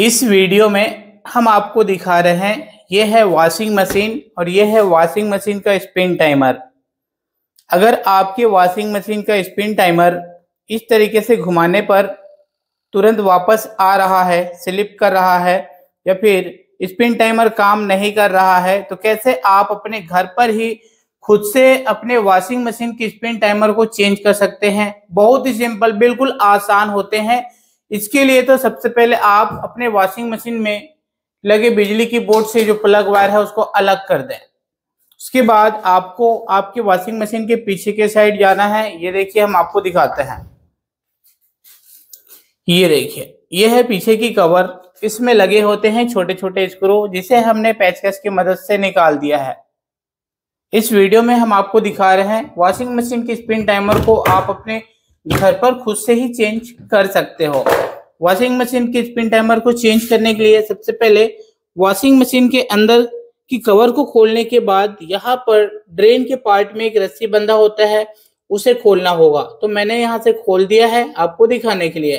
इस वीडियो में हम आपको दिखा रहे हैं ये है वॉशिंग मशीन और ये है वॉशिंग मशीन का स्पिन टाइमर अगर आपके वॉशिंग मशीन का स्पिन टाइमर इस तरीके से घुमाने पर तुरंत वापस आ रहा है स्लिप कर रहा है या फिर स्पिन टाइमर काम नहीं कर रहा है तो कैसे आप अपने घर पर ही खुद से अपने वॉशिंग मशीन की स्पिन टाइमर को चेंज कर सकते हैं बहुत ही सिंपल बिल्कुल आसान होते हैं इसके लिए तो सबसे पहले आप अपने वॉशिंग मशीन में लगे बिजली की बोर्ड से जो प्लग वायर है उसको अलग कर दें उसके बाद आपको आपके वॉशिंग मशीन के पीछे के साइड जाना है ये देखिए हम आपको दिखाते हैं ये देखिए ये है पीछे की कवर इसमें लगे होते हैं छोटे छोटे स्क्रू जिसे हमने पैचकस की मदद से निकाल दिया है इस वीडियो में हम आपको दिखा रहे हैं वॉशिंग मशीन की स्पिन टाइमर को आप अपने घर पर खुद से ही चेंज कर सकते हो वॉशिंग मशीन के स्पिन टाइमर को चेंज करने के लिए सबसे पहले वॉशिंग मशीन के अंदर की कवर को खोलने के बाद यहाँ पर ड्रेन के पार्ट में एक रस्सी बंधा होता है उसे खोलना होगा तो मैंने यहाँ से खोल दिया है आपको दिखाने के लिए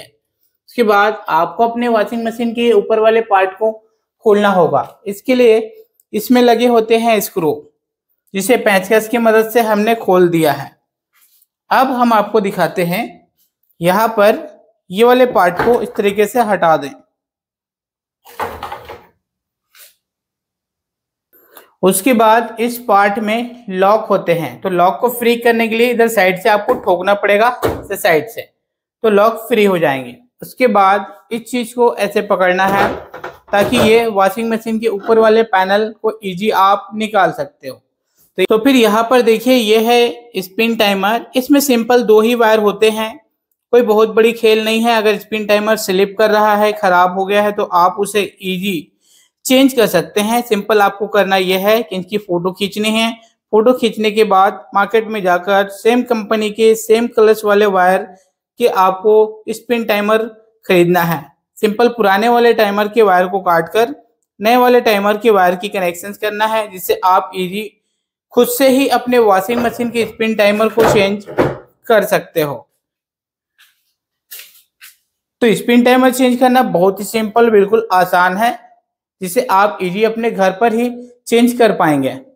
उसके बाद आपको अपने वॉशिंग मशीन के ऊपर वाले पार्ट को खोलना होगा इसके लिए इसमें लगे होते हैं स्क्रू जिसे पैचकस की मदद से हमने खोल दिया है अब हम आपको दिखाते हैं यहाँ पर ये वाले पार्ट को इस तरीके से हटा दें उसके बाद इस पार्ट में लॉक होते हैं तो लॉक को फ्री करने के लिए इधर साइड से आपको ठोकना पड़ेगा से साइड से तो लॉक फ्री हो जाएंगे उसके बाद इस चीज को ऐसे पकड़ना है ताकि ये वॉशिंग मशीन के ऊपर वाले पैनल को इजी आप निकाल सकते हो तो-, तो फिर यहाँ पर देखिए ये है स्पिन टाइमर इसमें सिंपल दो ही वायर होते हैं कोई बहुत बड़ी खेल नहीं है अगर स्पिन टाइमर स्लिप कर रहा है खराब हो गया है तो आप उसे इजी चेंज कर सकते हैं सिंपल आपको करना यह है कि इनकी फोटो खींचनी है फोटो खींचने के बाद मार्केट में जाकर सेम कंपनी के सेम कलर्स वाले वायर के आपको स्पिन टाइमर खरीदना है सिंपल पुराने वाले टाइमर के वायर को काट कर नए वाले टाइमर के वायर की कनेक्शन करना है जिससे आप इजी खुद से ही अपने वॉशिंग मशीन के स्पिन टाइमर को चेंज कर सकते हो तो स्पिन टाइमर चेंज करना बहुत ही सिंपल बिल्कुल आसान है जिसे आप इजी अपने घर पर ही चेंज कर पाएंगे